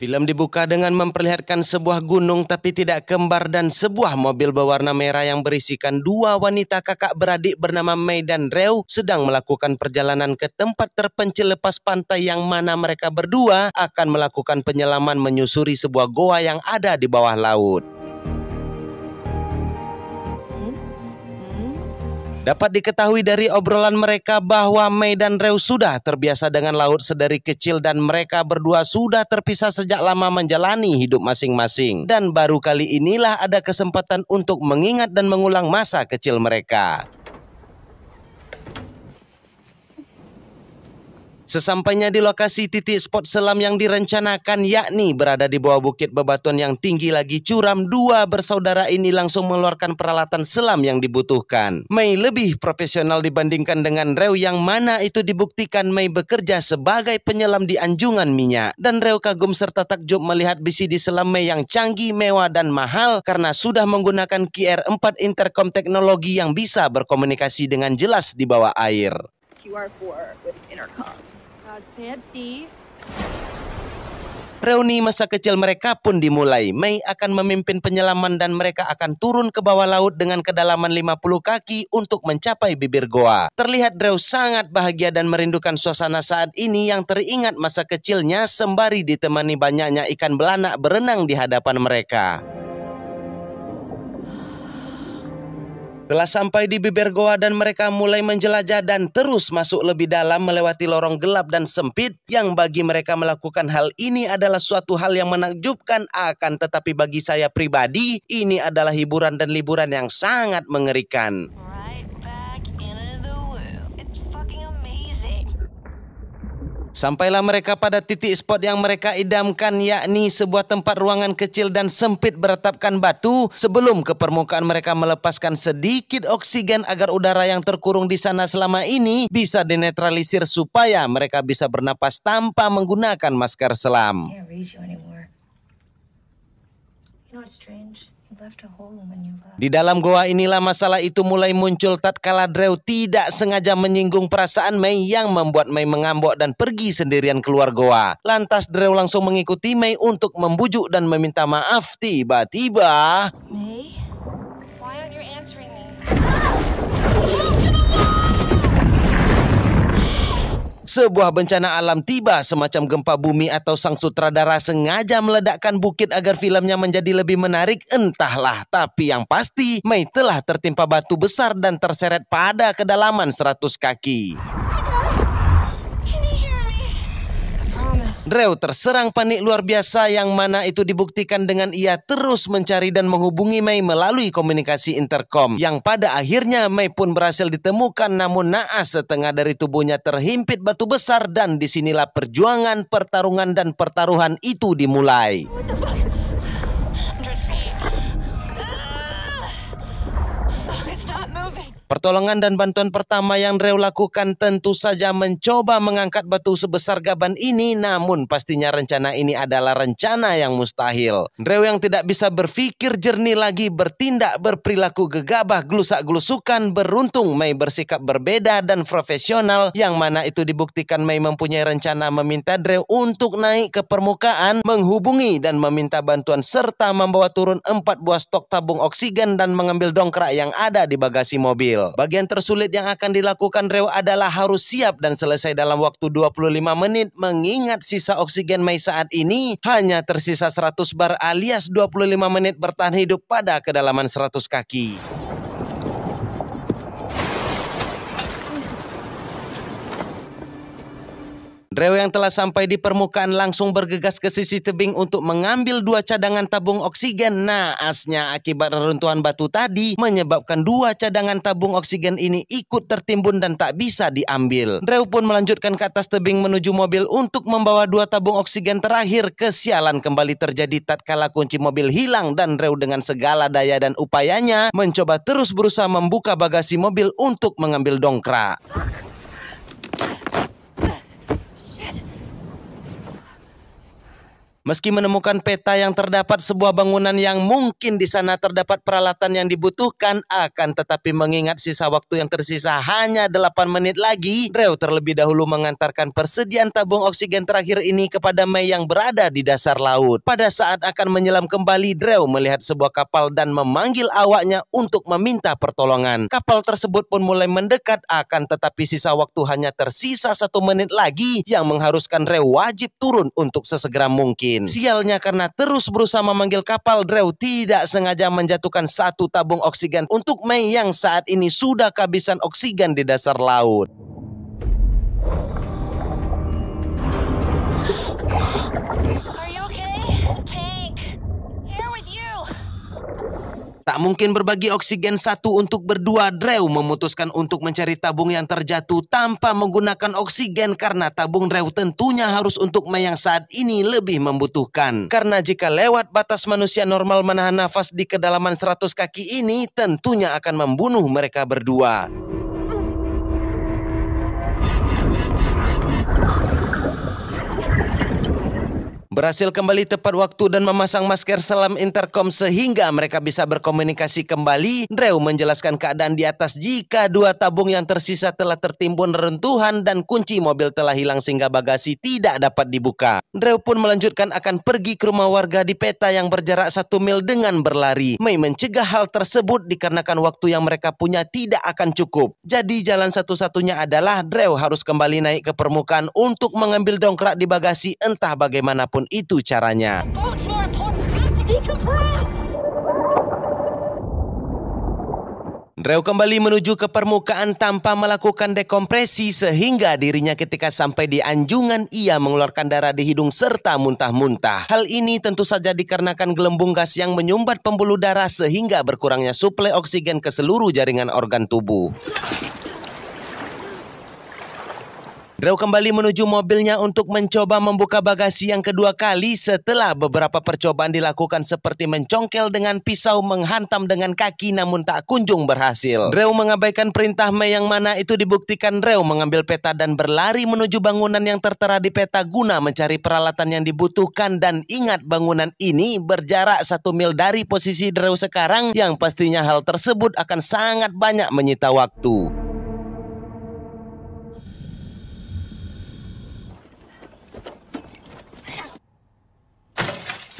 Film dibuka dengan memperlihatkan sebuah gunung tapi tidak kembar dan sebuah mobil berwarna merah yang berisikan dua wanita kakak beradik bernama Mei dan Reu sedang melakukan perjalanan ke tempat terpencil lepas pantai yang mana mereka berdua akan melakukan penyelaman menyusuri sebuah goa yang ada di bawah laut. Dapat diketahui dari obrolan mereka bahwa Mei dan Reu sudah terbiasa dengan laut sedari kecil dan mereka berdua sudah terpisah sejak lama menjalani hidup masing-masing. Dan baru kali inilah ada kesempatan untuk mengingat dan mengulang masa kecil mereka. Sesampainya di lokasi titik spot selam yang direncanakan yakni berada di bawah bukit bebatuan yang tinggi lagi curam, dua bersaudara ini langsung mengeluarkan peralatan selam yang dibutuhkan. Mei lebih profesional dibandingkan dengan Reu yang mana itu dibuktikan Mei bekerja sebagai penyelam di anjungan minyak. Dan Reu kagum serta takjub melihat bisi di selam Mei yang canggih, mewah dan mahal karena sudah menggunakan QR4 intercom teknologi yang bisa berkomunikasi dengan jelas di bawah air. QR4 with intercom. Reuni masa kecil mereka pun dimulai. Mei akan memimpin penyelaman dan mereka akan turun ke bawah laut dengan kedalaman 50 kaki untuk mencapai bibir goa. Terlihat Drew sangat bahagia dan merindukan suasana saat ini yang teringat masa kecilnya sembari ditemani banyaknya ikan belanak berenang di hadapan mereka. Telah sampai di bibir goa dan mereka mulai menjelajah dan terus masuk lebih dalam melewati lorong gelap dan sempit yang bagi mereka melakukan hal ini adalah suatu hal yang menakjubkan akan tetapi bagi saya pribadi ini adalah hiburan dan liburan yang sangat mengerikan. Sampailah mereka pada titik spot yang mereka idamkan yakni sebuah tempat ruangan kecil dan sempit beratapkan batu sebelum ke permukaan mereka melepaskan sedikit oksigen agar udara yang terkurung di sana selama ini bisa dinetralisir supaya mereka bisa bernapas tanpa menggunakan masker selam. You know, it's strange. Di dalam goa inilah masalah itu mulai muncul tatkala Drew tidak sengaja menyinggung perasaan Mei yang membuat Mei mengambok dan pergi sendirian keluar goa. Lantas Drew langsung mengikuti Mei untuk membujuk dan meminta maaf tiba-tiba. Mei? sebuah bencana alam tiba semacam gempa bumi atau sang sutradara sengaja meledakkan bukit agar filmnya menjadi lebih menarik entahlah. Tapi yang pasti Mei telah tertimpa batu besar dan terseret pada kedalaman 100 kaki. Drew terserang panik luar biasa yang mana itu dibuktikan dengan ia terus mencari dan menghubungi Mei melalui komunikasi intercom. Yang pada akhirnya Mei pun berhasil ditemukan namun naas setengah dari tubuhnya terhimpit batu besar dan disinilah perjuangan, pertarungan, dan pertaruhan itu dimulai. Pertolongan dan bantuan pertama yang Reu lakukan tentu saja mencoba mengangkat batu sebesar gaban ini namun pastinya rencana ini adalah rencana yang mustahil. Reu yang tidak bisa berpikir jernih lagi bertindak berperilaku gegabah gelusak-gelusukan beruntung Mei bersikap berbeda dan profesional yang mana itu dibuktikan Mei mempunyai rencana meminta Drew untuk naik ke permukaan menghubungi dan meminta bantuan serta membawa turun empat buah stok tabung oksigen dan mengambil dongkrak yang ada di bagasi mobil kecil. Iya. Bagian tersulit yang akan dilakukan Reo adalah harus siap dan selesai dalam waktu 25 menit mengingat sisa oksigen Mei saat ini hanya tersisa 100 bar alias 25 menit bertahan hidup pada kedalaman 100 kaki. Reo yang telah sampai di permukaan langsung bergegas ke sisi tebing untuk mengambil dua cadangan tabung oksigen. Nah, asnya akibat reruntuhan batu tadi menyebabkan dua cadangan tabung oksigen ini ikut tertimbun dan tak bisa diambil. Reo pun melanjutkan ke atas tebing menuju mobil untuk membawa dua tabung oksigen terakhir. Kesialan kembali terjadi tatkala kunci mobil hilang dan Reo dengan segala daya dan upayanya mencoba terus berusaha membuka bagasi mobil untuk mengambil dongkrak. Meski menemukan peta yang terdapat sebuah bangunan yang mungkin di sana terdapat peralatan yang dibutuhkan, akan tetapi mengingat sisa waktu yang tersisa hanya 8 menit lagi, Reo terlebih dahulu mengantarkan persediaan tabung oksigen terakhir ini kepada Mei yang berada di dasar laut. Pada saat akan menyelam kembali, Reo melihat sebuah kapal dan memanggil awaknya untuk meminta pertolongan. Kapal tersebut pun mulai mendekat, akan tetapi sisa waktu hanya tersisa satu menit lagi yang mengharuskan Reo wajib turun untuk sesegera mungkin lain. Sialnya karena terus berusaha memanggil kapal, Drew tidak sengaja menjatuhkan satu tabung oksigen untuk Mei yang saat ini sudah kehabisan oksigen di dasar laut. Tak mungkin berbagi oksigen satu untuk berdua, Drew memutuskan untuk mencari tabung yang terjatuh tanpa menggunakan oksigen karena tabung Drew tentunya harus untuk Mei yang saat ini lebih membutuhkan. Karena jika lewat batas manusia normal menahan nafas di kedalaman 100 kaki ini tentunya akan membunuh mereka berdua. berhasil kembali tepat waktu dan memasang masker selam intercom sehingga mereka bisa berkomunikasi kembali. Drew menjelaskan keadaan di atas jika dua tabung yang tersisa telah tertimbun reruntuhan dan kunci mobil telah hilang sehingga bagasi tidak dapat dibuka. Drew pun melanjutkan akan pergi ke rumah warga di peta yang berjarak satu mil dengan berlari. Mei mencegah hal tersebut dikarenakan waktu yang mereka punya tidak akan cukup. Jadi jalan satu-satunya adalah Drew harus kembali naik ke permukaan untuk mengambil dongkrak di bagasi entah bagaimanapun itu caranya. Reo kembali menuju ke permukaan tanpa melakukan dekompresi sehingga dirinya ketika sampai di anjungan ia mengeluarkan darah di hidung serta muntah-muntah. Hal ini tentu saja dikarenakan gelembung gas yang menyumbat pembuluh darah sehingga berkurangnya suplai oksigen ke seluruh jaringan organ tubuh. Drew kembali menuju mobilnya untuk mencoba membuka bagasi yang kedua kali setelah beberapa percobaan dilakukan seperti mencongkel dengan pisau menghantam dengan kaki namun tak kunjung berhasil. Drew mengabaikan perintah Mei yang mana itu dibuktikan Drew mengambil peta dan berlari menuju bangunan yang tertera di peta guna mencari peralatan yang dibutuhkan dan ingat bangunan ini berjarak satu mil dari posisi Drew sekarang yang pastinya hal tersebut akan sangat banyak menyita waktu.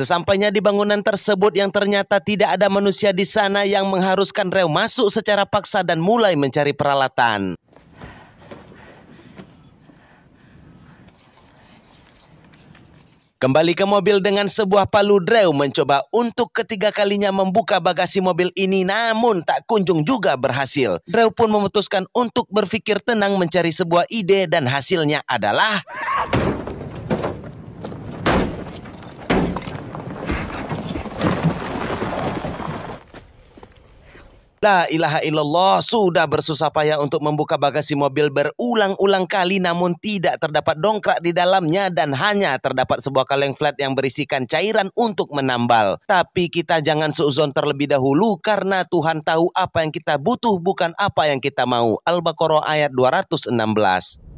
Sesampainya di bangunan tersebut yang ternyata tidak ada manusia di sana yang mengharuskan Reo masuk secara paksa dan mulai mencari peralatan. Kembali ke mobil dengan sebuah palu Drew mencoba untuk ketiga kalinya membuka bagasi mobil ini namun tak kunjung juga berhasil. Drew pun memutuskan untuk berpikir tenang mencari sebuah ide dan hasilnya adalah... La ilaha illallah sudah bersusah payah untuk membuka bagasi mobil berulang-ulang kali namun tidak terdapat dongkrak di dalamnya dan hanya terdapat sebuah kaleng flat yang berisikan cairan untuk menambal. Tapi kita jangan seuzon terlebih dahulu karena Tuhan tahu apa yang kita butuh bukan apa yang kita mau. Al-Baqarah ayat 216.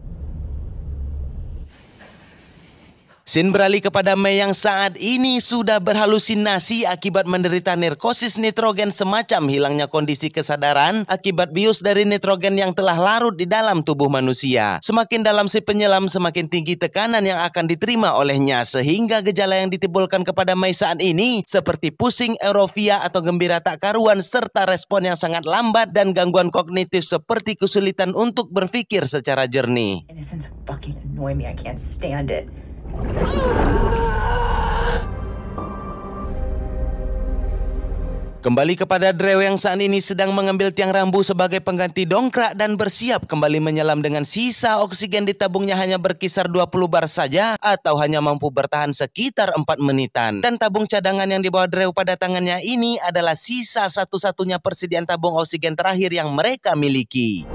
Sin beralih kepada Mei yang saat ini sudah berhalusinasi akibat menderita nirkosis nitrogen semacam hilangnya kondisi kesadaran akibat bius dari nitrogen yang telah larut di dalam tubuh manusia. Semakin dalam si penyelam semakin tinggi tekanan yang akan diterima olehnya sehingga gejala yang ditimbulkan kepada Mei saat ini seperti pusing, erofia atau gembira tak karuan serta respon yang sangat lambat dan gangguan kognitif seperti kesulitan untuk berpikir secara jernih. Kembali kepada Drew yang saat ini sedang mengambil tiang rambu sebagai pengganti dongkrak dan bersiap kembali menyelam dengan sisa oksigen di tabungnya hanya berkisar 20 bar saja atau hanya mampu bertahan sekitar 4 menitan. Dan tabung cadangan yang dibawa Drew pada tangannya ini adalah sisa satu-satunya persediaan tabung oksigen terakhir yang mereka miliki.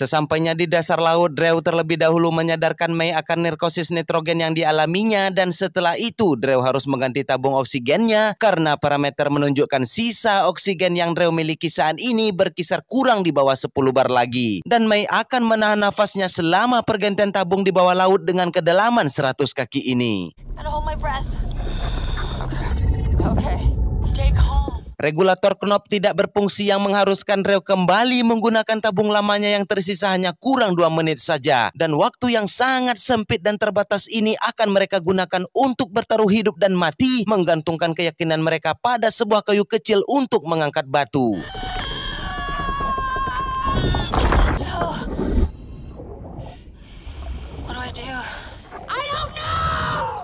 Sesampainya di dasar laut, Drew terlebih dahulu menyadarkan Mei akan nirkosis nitrogen yang dialaminya dan setelah itu Drew harus mengganti tabung oksigennya karena parameter menunjukkan sisa oksigen yang Drew miliki saat ini berkisar kurang di bawah 10 bar lagi. Dan Mei akan menahan nafasnya selama pergantian tabung di bawah laut dengan kedalaman 100 kaki ini. Okay. Stay calm. Regulator Knop tidak berfungsi yang mengharuskan Reo kembali menggunakan tabung lamanya yang tersisa hanya kurang dua menit saja. Dan waktu yang sangat sempit dan terbatas ini akan mereka gunakan untuk bertaruh hidup dan mati, menggantungkan keyakinan mereka pada sebuah kayu kecil untuk mengangkat batu.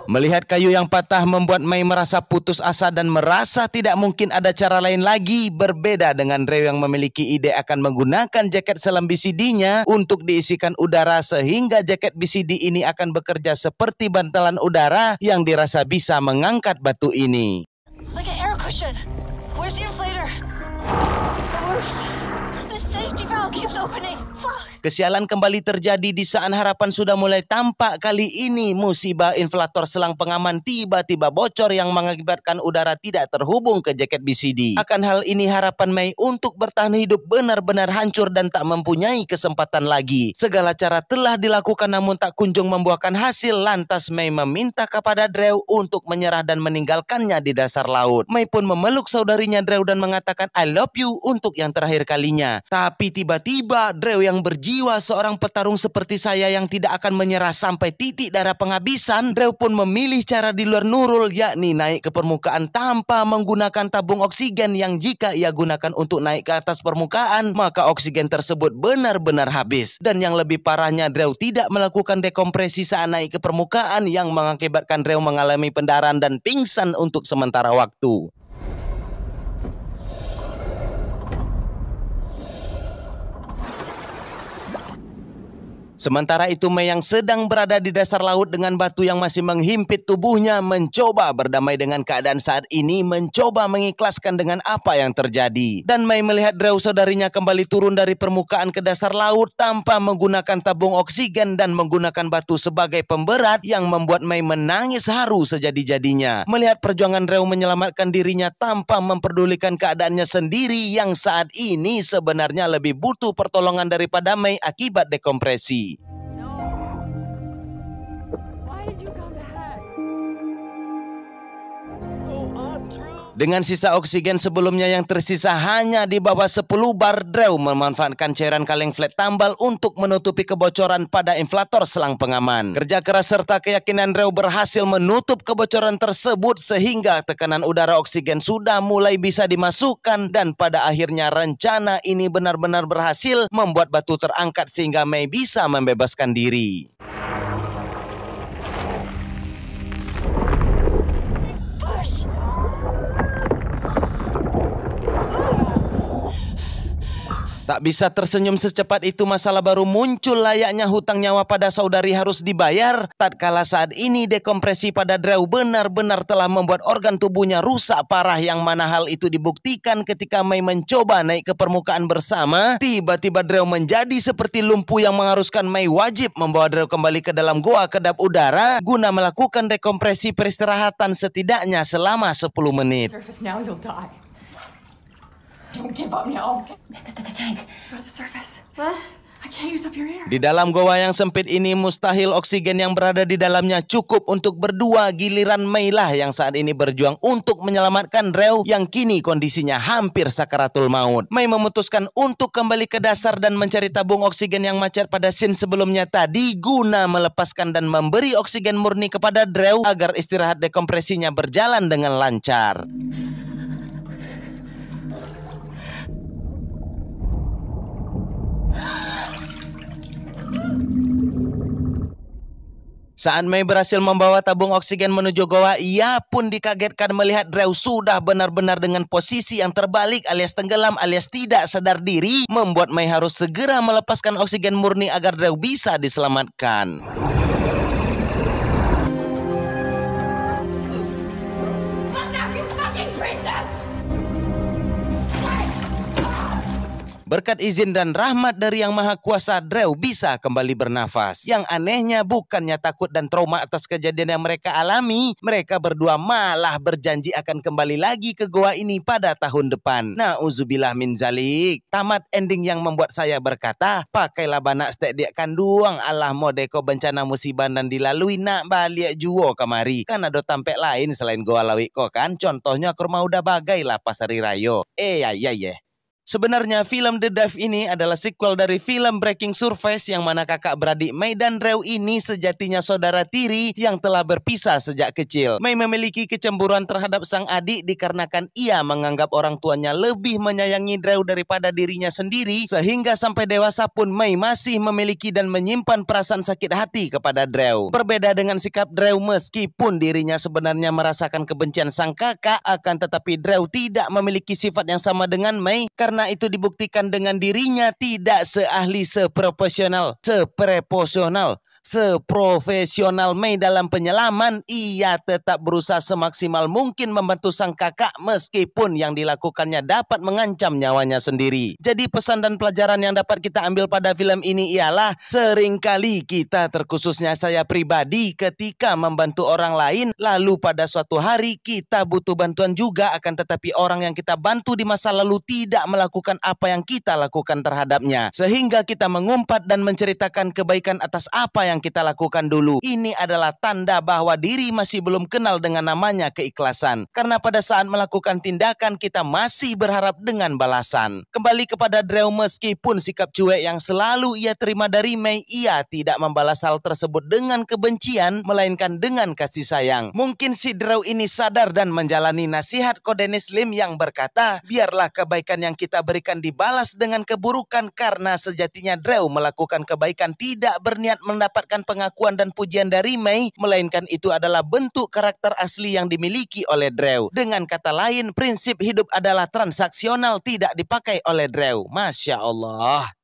Melihat kayu yang patah membuat Mei merasa putus asa dan merasa tidak mungkin ada cara lain lagi berbeda dengan Reo yang memiliki ide akan menggunakan jaket selam BCD-nya untuk diisikan udara sehingga jaket BCD ini akan bekerja seperti bantalan udara yang dirasa bisa mengangkat batu ini. Like Kesialan kembali terjadi di saat harapan sudah mulai tampak kali ini musibah inflator selang pengaman tiba-tiba bocor yang mengakibatkan udara tidak terhubung ke jaket BCD. Akan hal ini harapan Mei untuk bertahan hidup benar-benar hancur dan tak mempunyai kesempatan lagi. Segala cara telah dilakukan namun tak kunjung membuahkan hasil lantas Mei meminta kepada Drew untuk menyerah dan meninggalkannya di dasar laut. Mei pun memeluk saudarinya Drew dan mengatakan I love you untuk yang terakhir kalinya. Tapi tiba-tiba Drew yang berji jiwa seorang petarung seperti saya yang tidak akan menyerah sampai titik darah penghabisan, Drew pun memilih cara di luar Nurul yakni naik ke permukaan tanpa menggunakan tabung oksigen yang jika ia gunakan untuk naik ke atas permukaan, maka oksigen tersebut benar-benar habis. Dan yang lebih parahnya, Drew tidak melakukan dekompresi saat naik ke permukaan yang mengakibatkan Drew mengalami pendarahan dan pingsan untuk sementara waktu. Sementara itu Mei yang sedang berada di dasar laut dengan batu yang masih menghimpit tubuhnya mencoba berdamai dengan keadaan saat ini, mencoba mengikhlaskan dengan apa yang terjadi. Dan Mei melihat Drew saudarinya kembali turun dari permukaan ke dasar laut tanpa menggunakan tabung oksigen dan menggunakan batu sebagai pemberat yang membuat Mei menangis haru sejadi-jadinya. Melihat perjuangan Drew menyelamatkan dirinya tanpa memperdulikan keadaannya sendiri yang saat ini sebenarnya lebih butuh pertolongan daripada Mei akibat dekompresi. Dengan sisa oksigen sebelumnya yang tersisa hanya di bawah 10 bar Drew memanfaatkan cairan kaleng flat tambal untuk menutupi kebocoran pada inflator selang pengaman. Kerja keras serta keyakinan Drew berhasil menutup kebocoran tersebut sehingga tekanan udara oksigen sudah mulai bisa dimasukkan dan pada akhirnya rencana ini benar-benar berhasil membuat batu terangkat sehingga May bisa membebaskan diri. Tak bisa tersenyum secepat itu masalah baru muncul layaknya hutang nyawa pada saudari harus dibayar. Tatkala saat ini dekompresi pada Drew benar-benar telah membuat organ tubuhnya rusak parah yang mana hal itu dibuktikan ketika Mei mencoba naik ke permukaan bersama. Tiba-tiba Drew menjadi seperti lumpuh yang mengharuskan Mei wajib membawa Drew kembali ke dalam goa kedap udara guna melakukan dekompresi peristirahatan setidaknya selama 10 menit. Di dalam goa yang sempit ini mustahil oksigen yang berada di dalamnya cukup untuk berdua giliran Meilah yang saat ini berjuang untuk menyelamatkan Reu yang kini kondisinya hampir sakaratul maut. Mei memutuskan untuk kembali ke dasar dan mencari tabung oksigen yang macet pada scene sebelumnya tadi guna melepaskan dan memberi oksigen murni kepada Reu agar istirahat dekompresinya berjalan dengan lancar. Saat Mei berhasil membawa tabung oksigen menuju goa, ia pun dikagetkan melihat Drew sudah benar-benar dengan posisi yang terbalik alias tenggelam alias tidak sadar diri, membuat Mei harus segera melepaskan oksigen murni agar Drew bisa diselamatkan. Berkat izin dan rahmat dari Yang Maha Kuasa, Drew bisa kembali bernafas. Yang anehnya bukannya takut dan trauma atas kejadian yang mereka alami, mereka berdua malah berjanji akan kembali lagi ke goa ini pada tahun depan. Nah, uzubillah min zalik. Tamat ending yang membuat saya berkata, pakailah banak stek dia duang Allah mau modeko bencana musibah dan dilalui nak balik juo kemari. Kan ada tampek lain selain goa lawik kok kan, contohnya kurma udah bagai lah pasari rayo. Eh ya ya ya. Sebenarnya film The Dive ini adalah sequel dari film Breaking Surface yang mana kakak beradik Mei dan Reu ini sejatinya saudara tiri yang telah berpisah sejak kecil. Mei memiliki kecemburuan terhadap sang adik dikarenakan ia menganggap orang tuanya lebih menyayangi Reu daripada dirinya sendiri sehingga sampai dewasa pun Mei masih memiliki dan menyimpan perasaan sakit hati kepada Drew. Berbeda dengan sikap Drew meskipun dirinya sebenarnya merasakan kebencian sang kakak akan tetapi Drew tidak memiliki sifat yang sama dengan Mei karena karena itu dibuktikan dengan dirinya tidak seahli, seprofesional, sepreposional seprofesional Mei dalam penyelaman, ia tetap berusaha semaksimal mungkin membantu sang kakak meskipun yang dilakukannya dapat mengancam nyawanya sendiri. Jadi pesan dan pelajaran yang dapat kita ambil pada film ini ialah seringkali kita terkhususnya saya pribadi ketika membantu orang lain lalu pada suatu hari kita butuh bantuan juga akan tetapi orang yang kita bantu di masa lalu tidak melakukan apa yang kita lakukan terhadapnya sehingga kita mengumpat dan menceritakan kebaikan atas apa yang yang kita lakukan dulu. Ini adalah tanda bahwa diri masih belum kenal dengan namanya keikhlasan. Karena pada saat melakukan tindakan kita masih berharap dengan balasan. Kembali kepada Drew meskipun sikap cuek yang selalu ia terima dari Mei, ia tidak membalas hal tersebut dengan kebencian, melainkan dengan kasih sayang. Mungkin si Drew ini sadar dan menjalani nasihat Kodenis Lim yang berkata, biarlah kebaikan yang kita berikan dibalas dengan keburukan karena sejatinya Drew melakukan kebaikan tidak berniat mendapat mendapatkan pengakuan dan pujian dari Mei, melainkan itu adalah bentuk karakter asli yang dimiliki oleh Drew. Dengan kata lain, prinsip hidup adalah transaksional tidak dipakai oleh Drew. Masya Allah.